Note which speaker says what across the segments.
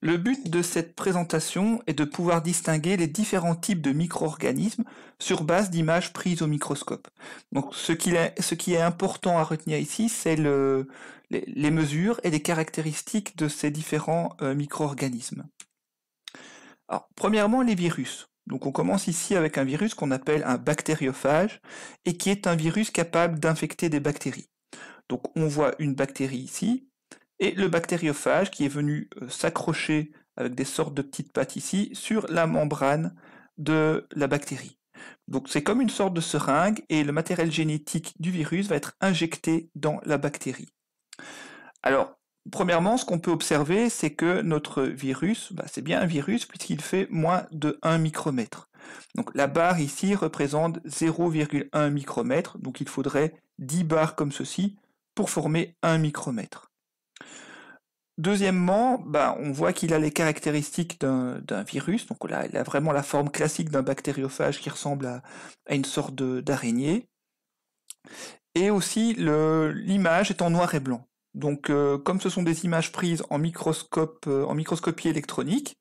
Speaker 1: Le but de cette présentation est de pouvoir distinguer les différents types de micro-organismes sur base d'images prises au microscope. Donc ce, qui est, important à retenir ici, c'est les, mesures et les caractéristiques de ces différents euh, micro-organismes. Alors, premièrement, les virus. Donc on commence ici avec un virus qu'on appelle un bactériophage et qui est un virus capable d'infecter des bactéries. Donc on voit une bactérie ici et le bactériophage qui est venu euh, s'accrocher avec des sortes de petites pattes ici sur la membrane de la bactérie. Donc c'est comme une sorte de seringue et le matériel génétique du virus va être injecté dans la bactérie. Alors, premièrement, ce qu'on peut observer, c'est que notre virus, bah, c'est bien un virus puisqu'il fait moins de 1 micromètre. Donc la barre ici représente 0,1 micromètre, donc il faudrait 10 barres comme ceci pour former 1 micromètre. Deuxièmement, bah, on voit qu'il a les caractéristiques d'un virus, donc là, il a vraiment la forme classique d'un bactériophage qui ressemble à, une sorte d'araignée. Et aussi, l'image est en noir et blanc. Donc, euh, comme ce sont des images prises en microscope, euh, en microscopie électronique,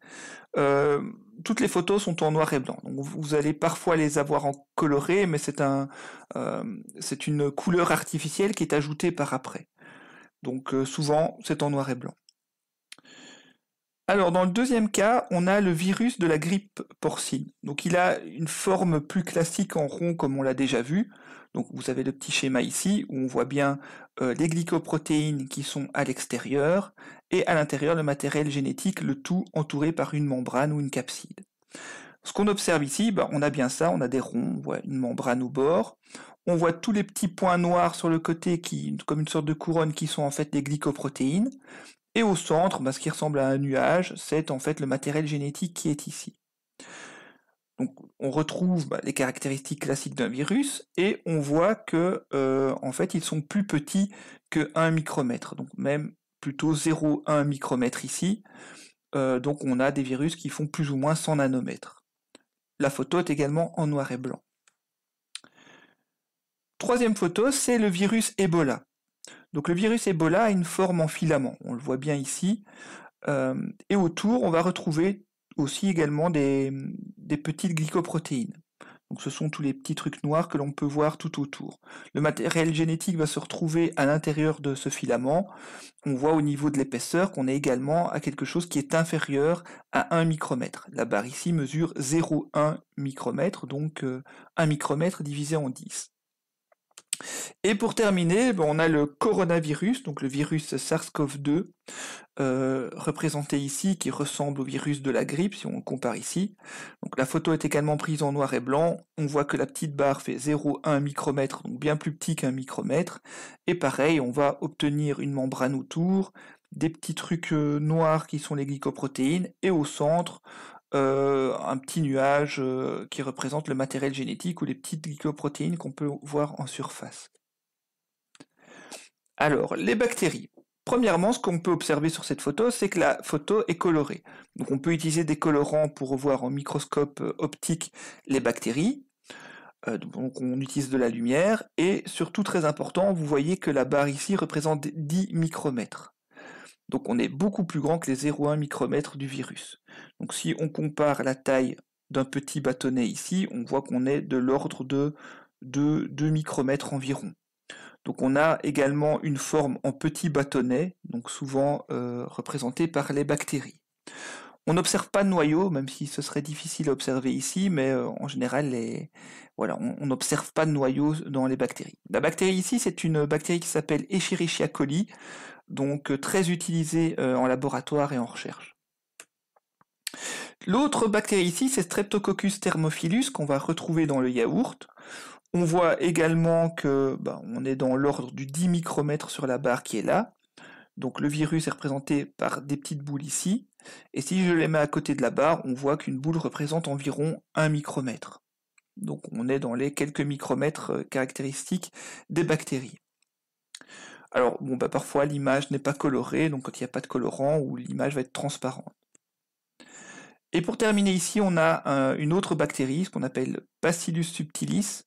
Speaker 1: euh, toutes les photos sont en noir et blanc. Donc, vous allez parfois les avoir en coloré, mais c'est une couleur artificielle qui est ajoutée par après. Donc euh, souvent, c'est en noir et blanc. Alors, dans le deuxième cas, on a le virus de la grippe porcine. Donc, il a une forme plus classique en rond, comme on l'a déjà vu. Donc, vous avez le petit schéma ici, où on voit bien euh, les glycoprotéines qui sont à l'extérieur, et à l'intérieur, le matériel génétique, le tout entouré par une membrane ou une capside. Ce qu'on observe ici, bah, on a bien ça, on a des ronds, on voit une membrane au bord, on voit tous les petits points noirs sur le côté qui, comme une sorte de couronne, qui sont en fait des glycoprotéines, et au centre, bah, ce qui ressemble à un nuage, c'est en fait le matériel génétique qui est ici. Donc on retrouve bah, les caractéristiques classiques d'un virus et on voit que euh, en fait ils sont plus petits que 1 micromètre, donc même plutôt 0,1 micromètre ici. Euh, donc on a des virus qui font plus ou moins 100 nanomètres. La photo est également en noir et blanc. Troisième photo, c'est le virus Ebola. Donc le virus Ebola a une forme en filament, on le voit bien ici. Euh, et autour, on va retrouver aussi également des petites glycoprotéines. Donc ce sont tous les petits trucs noirs que l'on peut voir tout autour. Le matériel génétique va se retrouver à l'intérieur de ce filament. On voit au niveau de l'épaisseur qu'on est également à quelque chose qui est inférieur à 1 micromètre. La barre ici mesure 0,1 micromètre, donc 1 euh, micromètre divisé en 10. Et pour terminer, ben, on a le coronavirus, donc le virus SARS-CoV-2, euh, représenté ici, qui ressemble au virus de la grippe, si on le compare ici. Donc la photo est également prise en noir et blanc. On voit que la petite barre fait 0,1 micromètre, donc bien plus petit qu'un micromètre. Et pareil, on va obtenir une membrane autour, des petits trucs euh, noirs qui sont les glycoprotéines, et au centre, euh, un petit nuage euh, qui représente le matériel génétique ou les petites glycoprotéines qu'on peut voir en surface. Alors, les bactéries. Premièrement, ce qu'on peut observer sur cette photo, c'est que la photo est colorée. Donc on peut utiliser des colorants pour voir en microscope euh, optique les bactéries. donc on utilise de la lumière. Et surtout très important, vous voyez que la barre ici représente 10 micromètres. Donc on est beaucoup plus grand que les 0,1 micromètres du virus. Donc si on compare la taille d'un petit bâtonnet ici, on voit qu'on est de l'ordre de 2, micromètres environ. Donc on a également une forme en petit bâtonnet, donc souvent euh, représentée par les bactéries. On n'observe pas de noyau, même si ce serait difficile à observer ici, mais euh, en général, voilà, on n'observe pas de noyau dans les bactéries. La bactérie ici, c'est une bactérie qui s'appelle Escherichia coli, donc euh, très utilisé euh, en laboratoire et en recherche. L'autre bactérie ici, c'est Streptococcus thermophilus qu'on va retrouver dans le yaourt. On voit également que ben, on est dans l'ordre du 10 micromètres sur la barre qui est là. Donc le virus est représenté par des petites boules ici. Et si je les mets à côté de la barre, on voit qu'une boule représente environ 1 micromètre. Donc on est dans les quelques micromètres euh, caractéristiques des bactéries. Alors bon, bah parfois l'image n'est pas colorée, donc quand il n'y a pas de colorant, ou l'image va être transparente. Et pour terminer ici, on a une autre bactérie, ce qu'on appelle Bacillus subtilis,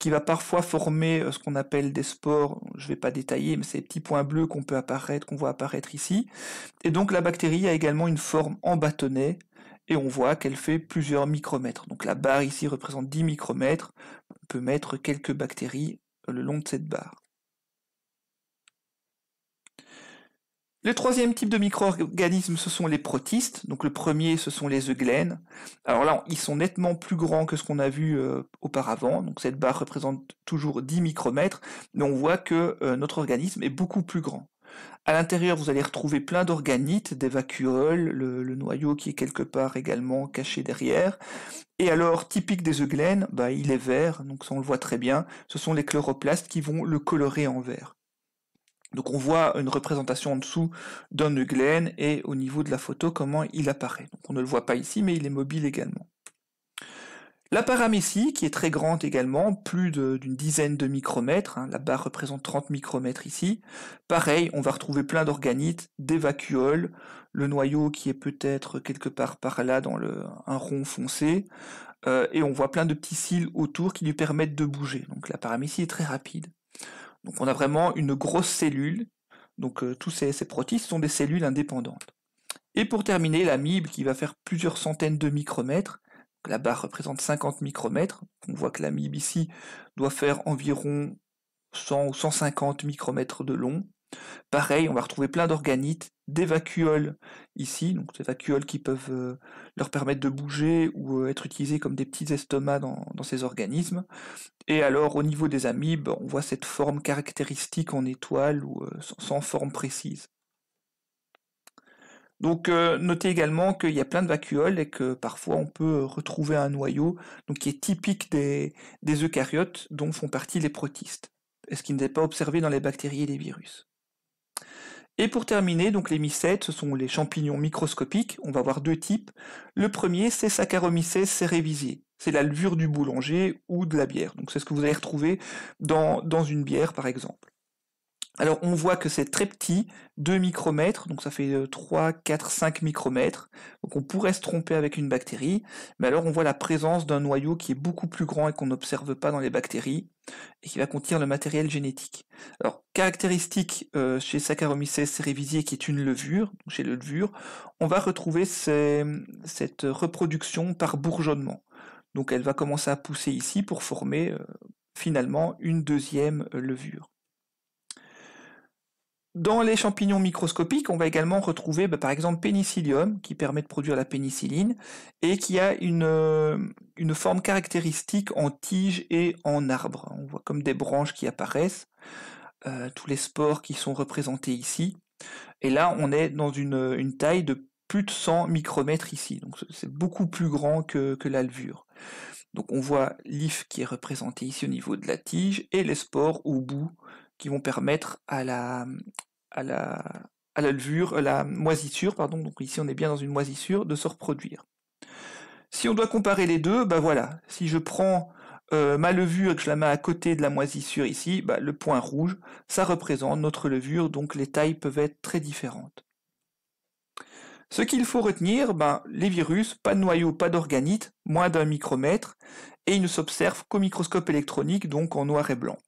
Speaker 1: qui va parfois former euh, ce qu'on appelle des spores, je ne vais pas détailler, mais ces petits points bleus qu'on peut apparaître, qu'on voit apparaître ici. Et donc la bactérie a également une forme en bâtonnet, et on voit qu'elle fait plusieurs micromètres. Donc la barre ici représente 10 micromètres, on peut mettre quelques bactéries euh, le long de cette barre. Le troisième type de micro-organismes, ce sont les protistes. Donc le premier, ce sont les euglènes. Alors là, ils sont nettement plus grands que ce qu'on a vu euh, auparavant. Donc cette barre représente toujours 10 micromètres, mais on voit que euh, notre organisme est beaucoup plus grand. À l'intérieur, vous allez retrouver plein d'organites, des vacuoles, le, noyau qui est quelque part également caché derrière. Et alors, typique des euglènes, bah, il est vert, donc on le voit très bien, ce sont les chloroplastes qui vont le colorer en vert. Donc on voit une représentation en dessous d'un Euglène et au niveau de la photo comment il apparaît. Donc on ne le voit pas ici mais il est mobile également. La paramécie qui est très grande également, plus d'une dizaine de micromètres, hein. la barre représente 30 micromètres ici. Pareil, on va retrouver plein d'organites, d'évacuoles, le noyau qui est peut-être quelque part par là dans le, un rond foncé, euh, et on voit plein de petits cils autour qui lui permettent de bouger. Donc la paramécie est très rapide. Donc on a vraiment une grosse cellule. Donc euh, tous ces, ces protistes sont des cellules indépendantes. Et pour terminer, l'amibe qui va faire plusieurs centaines de micromètres. La barre représente 50 micromètres. On voit que l'amibe ici doit faire environ 100 ou 150 micromètres de long. Pareil, on va retrouver plein d'organites, des vacuoles ici, donc des vacuoles qui peuvent euh, leur permettre de bouger ou euh, être utilisées comme des petits estomacs dans, ces organismes. Et alors au niveau des amibes, bah, on voit cette forme caractéristique en étoile ou euh, sans forme précise. Donc notez également qu'il y a plein de vacuoles et que parfois on peut retrouver un noyau qui est typique des, des eucaryotes dont font partie les protistes, ce qui n'est pas observé dans les bactéries et les virus. Et pour terminer, donc les mycètes, ce sont les champignons microscopiques. On va avoir deux types. Le premier, c'est Saccharomyces cerevisiae. C'est la levure du boulanger ou de la bière. Donc c'est ce que vous allez retrouver dans, dans une bière, par exemple. Alors on voit que c'est très petit, 2 micromètres, donc ça fait 3, 4, 5 micromètres. Donc on pourrait se tromper avec une bactérie, mais alors on voit la présence d'un noyau qui est beaucoup plus grand et qu'on n'observe pas dans les bactéries, et qui va contenir le matériel génétique. Alors caractéristique euh, chez Saccharomyces cerevisiae qui est une levure, chez le levure, on va retrouver cette reproduction par bourgeonnement. Donc elle va commencer à pousser ici pour former euh, finalement une deuxième euh, levure. Dans les champignons microscopiques, on va également retrouver bah, par exemple Penicillium, qui permet de produire la pénicilline, et qui a euh, une, forme caractéristique en tige et en arbre. On voit comme des branches qui apparaissent, euh, tous les spores qui sont représentés ici. Et là, on est dans une, euh, taille de plus de 100 micromètres ici, donc c'est beaucoup plus grand que, que la Donc on voit l'if qui est représenté ici au niveau de la tige, et les spores au bout qui vont permettre à la, à la, à la levure, à la moisissure, pardon, donc ici on est bien dans une moisissure, de se reproduire. Si on doit comparer les deux, bah voilà, si je prends euh, ma levure et que je la mets à côté de la moisissure ici, bah, le point rouge, ça représente notre levure, donc les tailles peuvent être très différentes. Ce qu'il faut retenir, ben, les virus, pas de noyau pas d'organite moins d'un micromètre, et ils ne s'observent qu'au microscope électronique, donc en noir et blanc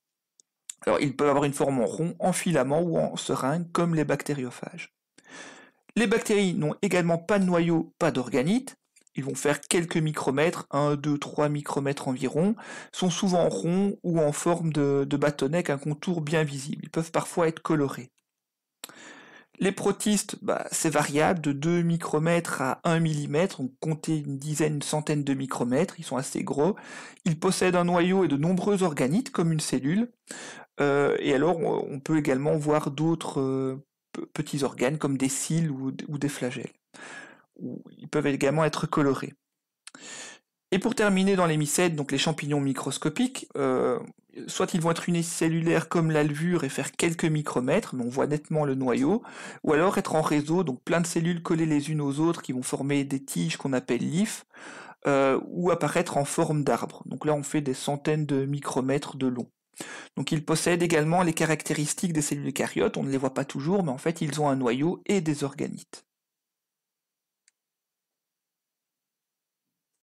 Speaker 1: ils peuvent avoir une forme en rond, en filament ou en seringue, comme les bactériophages. Les bactéries n'ont également pas de noyau, pas d'organite. Ils vont faire quelques micromètres, 1, 2, 3 micromètres environ, sont souvent ronds ou en forme de, de bâtonnet avec un contour bien visible. Ils peuvent parfois être colorés. Les protistes, bah, c'est variable, de 2 micromètres à 1 mm, on comptait une dizaine, une centaine de micromètres, ils sont assez gros. Ils possèdent un noyau et de nombreux organites, comme une cellule. Euh, et alors, on peut également voir d'autres euh, petits organes comme des cils ou, des flagelles. ils peuvent également être colorés. Et pour terminer dans les mycèdes, donc les champignons microscopiques, euh, soit ils vont être unicellulaires comme la levure et faire quelques micromètres, mais on voit nettement le noyau, ou alors être en réseau, donc plein de cellules collées les unes aux autres qui vont former des tiges qu'on appelle l'if, ou apparaître en forme d'arbre. Donc là on fait des centaines de micromètres de long. Donc ils possèdent également les caractéristiques des cellules eucaryotes, on ne les voit pas toujours, mais en fait ils ont un noyau et des organites.